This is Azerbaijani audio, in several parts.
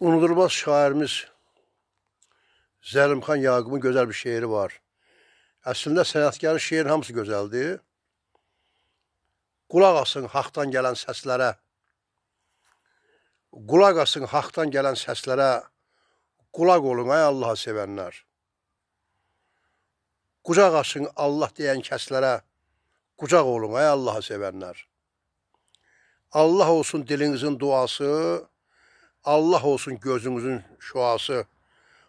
Unudulmaz şairimiz Zəlimxan Yaqubun gözəl bir şeiri var. Əslində sənətkarın şeir hamısı gözəldir. Qulaq asın haqqdan gələn səslərə. Qulaq asın haqqdan gələn səslərə. Qulaq olun ay Allahı sevənlər. Qucaq açın Allah deyən kəslərə. Qucaq olun ay Allahı sevənlər. Allah olsun dilinizin duası, Allah olsun gözünüzün şuası,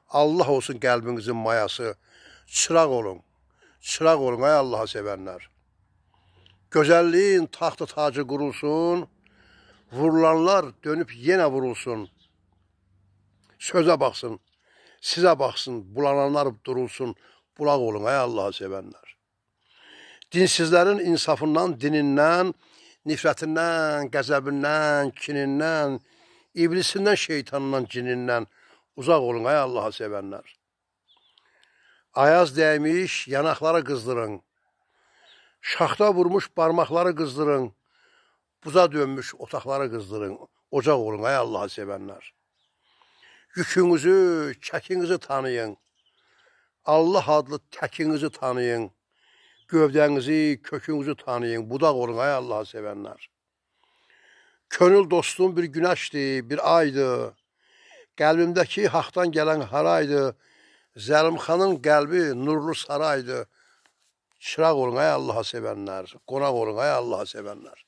Allah olsun qəlbinizin mayası. Çıraq olun, çıraq olun, ay Allaha sevənlər. Gözəlliyin taxtı tacı qurulsun, vurulanlar dönüb yenə vurulsun. Sözə baxsın, sizə baxsın, bulananlar durulsun, bulaq olun, ay Allaha sevənlər. Dinsizlərin insafından, dinindən, nifrətindən, qəzəbindən, kinindən, İblisindən, şeytandan, cinindən uzaq olun, ay Allaha sevənlər. Ayaz dəymiş yanaqları qızdırın. Şaxta vurmuş barmaqları qızdırın. Buza dönmüş otaqları qızdırın. Ocaq olun, ay Allaha sevənlər. Yükünüzü, çəkinizi tanıyın. Allah adlı təkinizi tanıyın. Gövdənizi, kökünüzü tanıyın. Budaq olun, ay Allaha sevənlər. Könül dostum bir günəşdir, bir aydır. Qəlbimdəki haqdan gələn haraydır. Zəlimxanın qəlbi nurlu saraydır. Çıraq olun, ay Allaha sevənlər. Qonaq olun, ay Allaha sevənlər.